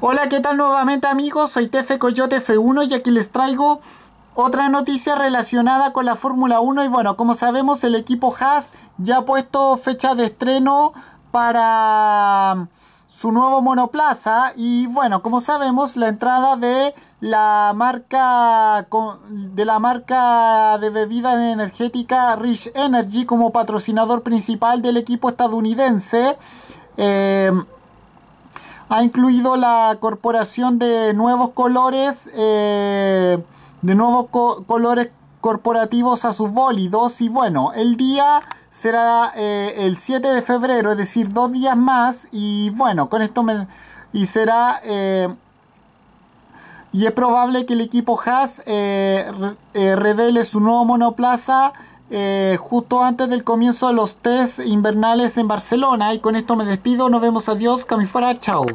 Hola, ¿qué tal nuevamente amigos? Soy Tefe Coyote F1 y aquí les traigo otra noticia relacionada con la Fórmula 1 y bueno, como sabemos el equipo Haas ya ha puesto fecha de estreno para su nuevo monoplaza y bueno, como sabemos la entrada de la marca de la marca de bebida energética Rich Energy como patrocinador principal del equipo estadounidense eh, ha incluido la corporación de nuevos colores, eh, de nuevos colores corporativos a sus bólidos. Y bueno, el día será eh, el 7 de febrero, es decir, dos días más. Y bueno, con esto me. Y será. Eh, y es probable que el equipo Haas revele su nuevo monoplaza eh, justo antes del comienzo de los test invernales en Barcelona. Y con esto me despido, nos vemos, adiós, fuera. chao.